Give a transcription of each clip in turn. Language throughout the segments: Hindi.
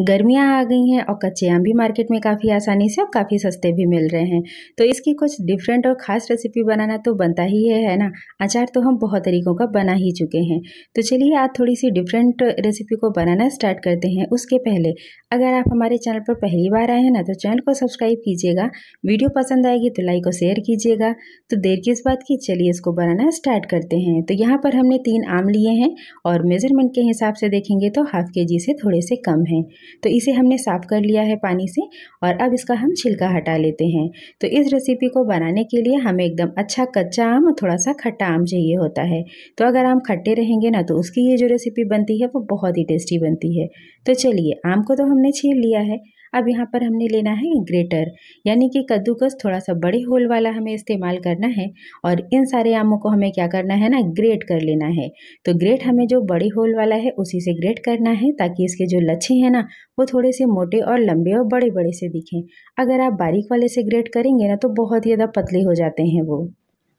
गर्मियाँ आ गई हैं और कच्चे आम भी मार्केट में काफ़ी आसानी से और काफ़ी सस्ते भी मिल रहे हैं तो इसकी कुछ डिफरेंट और ख़ास रेसिपी बनाना तो बनता ही है है ना अचार तो हम बहुत तरीक़ों का बना ही चुके हैं तो चलिए आज थोड़ी सी डिफरेंट रेसिपी को बनाना स्टार्ट करते हैं उसके पहले अगर आप हमारे चैनल पर पहली बार आए हैं ना तो चैनल को सब्सक्राइब कीजिएगा वीडियो पसंद आएगी तो लाइक और शेयर कीजिएगा तो देर की इस बात की चलिए इसको बनाना स्टार्ट करते हैं तो यहाँ पर हमने तीन आम लिए हैं और मेज़रमेंट के हिसाब से देखेंगे तो हाफ के जी से थोड़े से कम हैं तो इसे हमने साफ़ कर लिया है पानी से और अब इसका हम छिलका हटा लेते हैं तो इस रेसिपी को बनाने के लिए हमें एकदम अच्छा कच्चा आम और थोड़ा सा खट्टा आम चाहिए होता है तो अगर आम खट्टे रहेंगे ना तो उसकी ये जो रेसिपी बनती है वो बहुत ही टेस्टी बनती है तो चलिए आम को तो हमने छील लिया है अब यहाँ पर हमने लेना है ग्रेटर यानी कि कद्दूकस थोड़ा सा बड़े होल वाला हमें इस्तेमाल करना है और इन सारे आमों को हमें क्या करना है ना ग्रेट कर लेना है तो ग्रेट हमें जो बड़े होल वाला है उसी से ग्रेट करना है ताकि इसके जो लच्छे हैं ना वो थोड़े से मोटे और लंबे और बड़े बड़े से दिखें अगर आप बारीक वाले से ग्रेट करेंगे ना तो बहुत ही ज़्यादा पतले हो जाते हैं वो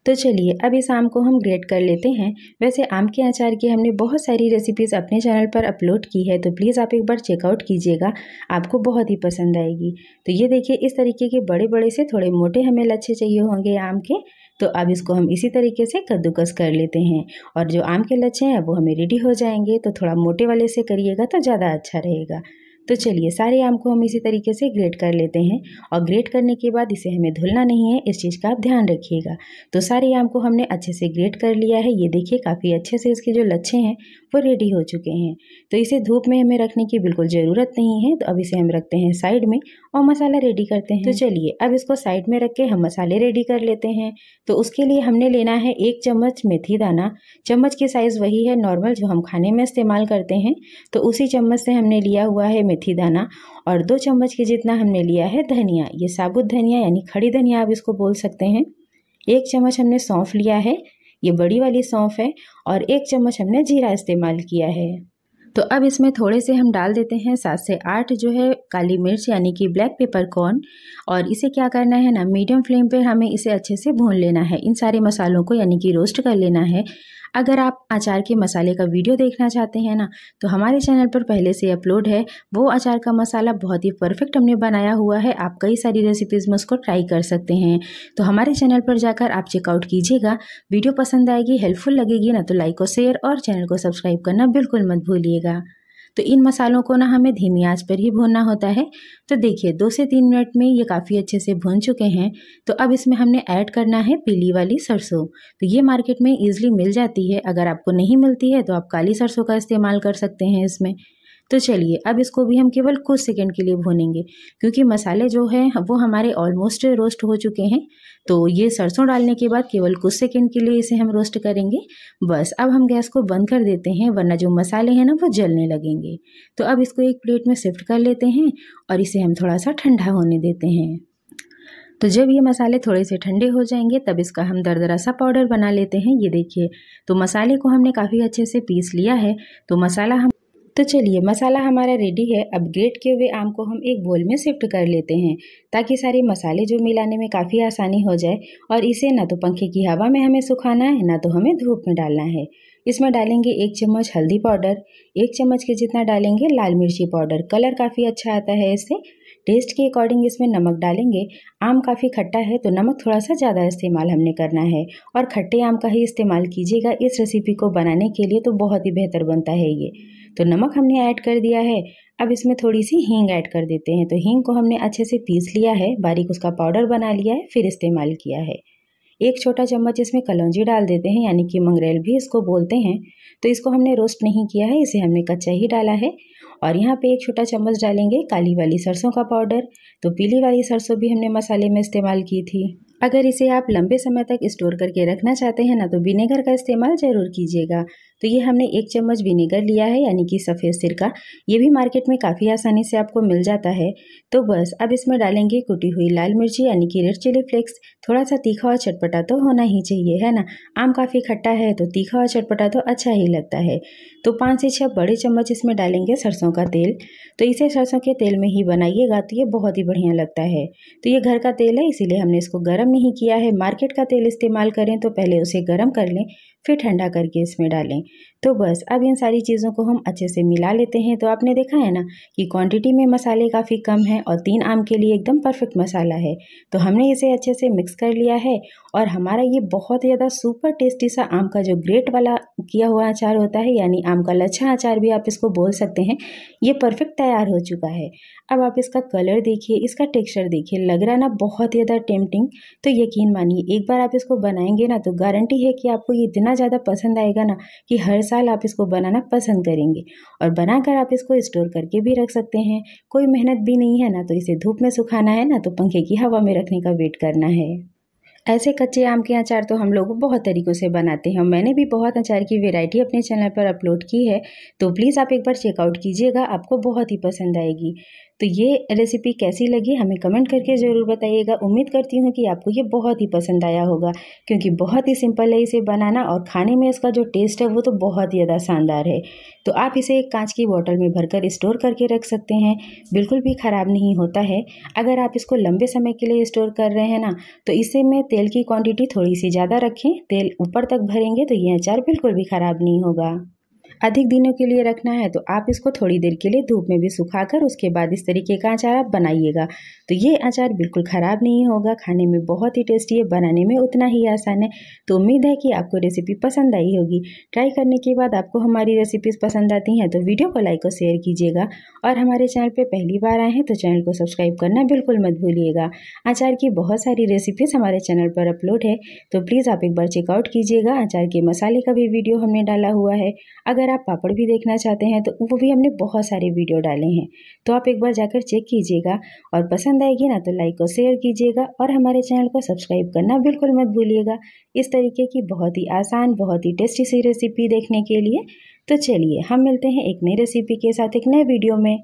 तो चलिए अब इस आम को हम ग्रेट कर लेते हैं वैसे आम के अचार की हमने बहुत सारी रेसिपीज़ अपने चैनल पर अपलोड की है तो प्लीज़ आप एक बार चेकआउट कीजिएगा आपको बहुत ही पसंद आएगी तो ये देखिए इस तरीके के बड़े बड़े से थोड़े मोटे हमें लच्छे चाहिए होंगे आम के तो अब इसको हम इसी तरीके से कद्दूकस कर लेते हैं और जो आम के लच्छे हैं वो हमें रेडी हो जाएंगे तो थोड़ा मोटे वाले से करिएगा तो ज़्यादा अच्छा रहेगा तो चलिए सारे आम को हम इसी तरीके से ग्रेट कर लेते हैं और ग्रेट करने के बाद इसे हमें धुलना नहीं है इस चीज़ का आप ध्यान रखिएगा तो सारे आम को हमने अच्छे से ग्रेट कर लिया है ये देखिए काफ़ी अच्छे से इसके जो लच्छे हैं वो रेडी हो चुके हैं तो इसे धूप में हमें रखने की बिल्कुल ज़रूरत नहीं है तो अब इसे हम रखते हैं साइड में और मसाला रेडी करते हैं तो चलिए अब इसको साइड में रख के हम मसाले रेडी कर लेते हैं तो उसके लिए हमने लेना है एक चम्मच मेथी दाना चम्मच की साइज़ वही है नॉर्मल जो हम खाने में इस्तेमाल करते हैं तो उसी चम्मच से हमने लिया हुआ है मेथी दाना और दो चम्मच के जितना हमने लिया है धनिया ये साबुत धनिया यानी खड़ी धनिया आप इसको बोल सकते हैं एक चम्मच हमने सौंफ लिया है ये बड़ी वाली सौंफ है और एक चम्मच हमने जीरा इस्तेमाल किया है तो अब इसमें थोड़े से हम डाल देते हैं सात से आठ जो है काली मिर्च यानी कि ब्लैक पेपर कॉर्न और इसे क्या करना है ना मीडियम फ्लेम पर हमें इसे अच्छे से भून लेना है इन सारे मसालों को यानी कि रोस्ट कर लेना है अगर आप अचार के मसाले का वीडियो देखना चाहते हैं ना तो हमारे चैनल पर पहले से अपलोड है वो अचार का मसाला बहुत ही परफेक्ट हमने बनाया हुआ है आप कई सारी रेसिपीज़ में उसको ट्राई कर सकते हैं तो हमारे चैनल पर जाकर आप चेकआउट कीजिएगा वीडियो पसंद आएगी हेल्पफुल लगेगी ना तो लाइक और शेयर और चैनल को सब्सक्राइब करना बिल्कुल मत भूलिएगा लगेगा तो इन मसालों को ना हमें धीमी आंच पर ही भूनना होता है तो देखिए दो से तीन मिनट में ये काफ़ी अच्छे से भून चुके हैं तो अब इसमें हमने ऐड करना है पीली वाली सरसों तो ये मार्केट में ईजिली मिल जाती है अगर आपको नहीं मिलती है तो आप काली सरसों का इस्तेमाल कर सकते हैं इसमें तो चलिए अब इसको भी हम केवल कुछ सेकेंड के लिए भूनेंगे क्योंकि मसाले जो है वो हमारे ऑलमोस्ट रोस्ट हो चुके हैं तो ये सरसों डालने के बाद केवल कुछ सेकेंड के लिए इसे हम रोस्ट करेंगे बस अब हम गैस को बंद कर देते हैं वरना जो मसाले हैं ना वो जलने लगेंगे तो अब इसको एक प्लेट में शिफ्ट कर लेते हैं और इसे हम थोड़ा सा ठंडा होने देते हैं तो जब ये मसाले थोड़े से ठंडे हो जाएंगे तब इसका हम दरदरा सा पाउडर बना लेते हैं ये देखिए तो मसाले को हमने काफ़ी अच्छे से पीस लिया है तो मसाला हम तो चलिए मसाला हमारा रेडी है अब ग्रेट किए हुए आम को हम एक बोल में शिफ्ट कर लेते हैं ताकि सारे मसाले जो मिलाने में काफ़ी आसानी हो जाए और इसे ना तो पंखे की हवा में हमें सुखाना है ना तो हमें धूप में डालना है इसमें डालेंगे एक चम्मच हल्दी पाउडर एक चम्मच के जितना डालेंगे लाल मिर्ची पाउडर कलर काफ़ी अच्छा आता है इससे टेस्ट के अकॉर्डिंग इसमें नमक डालेंगे आम काफ़ी खट्टा है तो नमक थोड़ा सा ज़्यादा इस्तेमाल हमने करना है और खट्टे आम का ही इस्तेमाल कीजिएगा इस रेसिपी को बनाने के लिए तो बहुत ही बेहतर बनता है ये तो नमक हमने ऐड कर दिया है अब इसमें थोड़ी सी हींग ऐड कर देते हैं तो हींग को हमने अच्छे से पीस लिया है बारीक उसका पाउडर बना लिया है फिर इस्तेमाल किया है एक छोटा चम्मच इसमें कलौजी डाल देते हैं यानी कि मंगरेल भी इसको बोलते हैं तो इसको हमने रोस्ट नहीं किया है इसे हमने कच्चा ही डाला है और यहाँ पे एक छोटा चम्मच डालेंगे काली वाली सरसों का पाउडर तो पीली वाली सरसों भी हमने मसाले में इस्तेमाल की थी अगर इसे आप लंबे समय तक स्टोर करके रखना चाहते हैं ना तो विनेगर का इस्तेमाल ज़रूर कीजिएगा तो ये हमने एक चम्मच विनेगर लिया है यानी कि सफ़ेद सिरका ये भी मार्केट में काफ़ी आसानी से आपको मिल जाता है तो बस अब इसमें डालेंगे कुटी हुई लाल मिर्ची यानी कि रेड चिली फ्लेक्स थोड़ा सा तीखा और चटपटा तो होना ही चाहिए है ना आम काफ़ी खट्टा है तो तीखा और चटपटा तो अच्छा ही लगता है तो पाँच से छः बड़े चम्मच इसमें डालेंगे सरसों का तेल तो इसे सरसों के तेल में ही बनाइएगा तो ये बहुत ही बढ़िया लगता है तो ये घर का तेल है इसीलिए हमने इसको गर्म नहीं किया है मार्केट का तेल इस्तेमाल करें तो पहले उसे गर्म कर लें फिर ठंडा करके इसमें डालें तो बस अब इन सारी चीज़ों को हम अच्छे से मिला लेते हैं तो आपने देखा है ना कि क्वांटिटी में मसाले काफ़ी कम हैं और तीन आम के लिए एकदम परफेक्ट मसाला है तो हमने इसे अच्छे से मिक्स कर लिया है और हमारा ये बहुत ज़्यादा सुपर टेस्टी सा आम का जो ग्रेट वाला किया हुआ अचार होता है यानी आम का लच्छा अचार भी आप इसको बोल सकते हैं ये परफेक्ट तैयार हो चुका है अब आप इसका कलर देखिए इसका टेक्स्चर देखिए लग रहा ना बहुत ज़्यादा टेम्पटिंग तो यकीन मानिए एक बार आप इसको बनाएंगे ना तो गारंटी है कि आपको इतना इतना ज़्यादा पसंद आएगा ना कि हर साल आप इसको बनाना पसंद करेंगे और बनाकर आप इसको स्टोर करके भी रख सकते हैं कोई मेहनत भी नहीं है ना तो इसे धूप में सुखाना है ना तो पंखे की हवा में रखने का वेट करना है ऐसे कच्चे आम के अचार तो हम लोग बहुत तरीक़ों से बनाते हैं मैंने भी बहुत अचार की वेराइटी अपने चैनल पर अपलोड की है तो प्लीज़ आप एक बार चेकआउट कीजिएगा आपको बहुत ही पसंद आएगी तो ये रेसिपी कैसी लगी हमें कमेंट करके ज़रूर बताइएगा उम्मीद करती हूँ कि आपको ये बहुत ही पसंद आया होगा क्योंकि बहुत ही सिंपल है इसे बनाना और खाने में इसका जो टेस्ट है वो तो बहुत ही ज़्यादा शानदार है तो आप इसे एक कांच की बॉटल में भरकर स्टोर करके रख सकते हैं बिल्कुल भी ख़राब नहीं होता है अगर आप इसको लंबे समय के लिए स्टोर कर रहे हैं ना तो इसे में तेल की क्वान्टिटी थोड़ी सी ज़्यादा रखें तेल ऊपर तक भरेंगे तो ये अचार बिल्कुल भी ख़राब नहीं होगा अधिक दिनों के लिए रखना है तो आप इसको थोड़ी देर के लिए धूप में भी सुखा कर उसके बाद इस तरीके का अचार आप बनाइएगा तो ये अचार बिल्कुल ख़राब नहीं होगा खाने में बहुत ही टेस्टी है बनाने में उतना ही आसान है तो उम्मीद है कि आपको रेसिपी पसंद आई होगी ट्राई करने के बाद आपको हमारी रेसिपीज़ पसंद आती हैं तो वीडियो को लाइक और शेयर कीजिएगा और हमारे चैनल पर पहली बार आए हैं तो चैनल को सब्सक्राइब करना बिल्कुल मत भूलिएगा अचार की बहुत सारी रेसिपीज़ हमारे चैनल पर अपलोड है तो प्लीज़ आप एक बार चेकआउट कीजिएगा अचार के मसाले का भी वीडियो हमने डाला हुआ है अगर अगर आप पापड़ भी देखना चाहते हैं तो वो भी हमने बहुत सारे वीडियो डाले हैं तो आप एक बार जाकर चेक कीजिएगा और पसंद आएगी ना तो लाइक और शेयर कीजिएगा और हमारे चैनल को सब्सक्राइब करना बिल्कुल मत भूलिएगा इस तरीके की बहुत ही आसान बहुत ही टेस्टी सी रेसिपी देखने के लिए तो चलिए हम मिलते हैं एक नई रेसिपी के साथ एक नए वीडियो में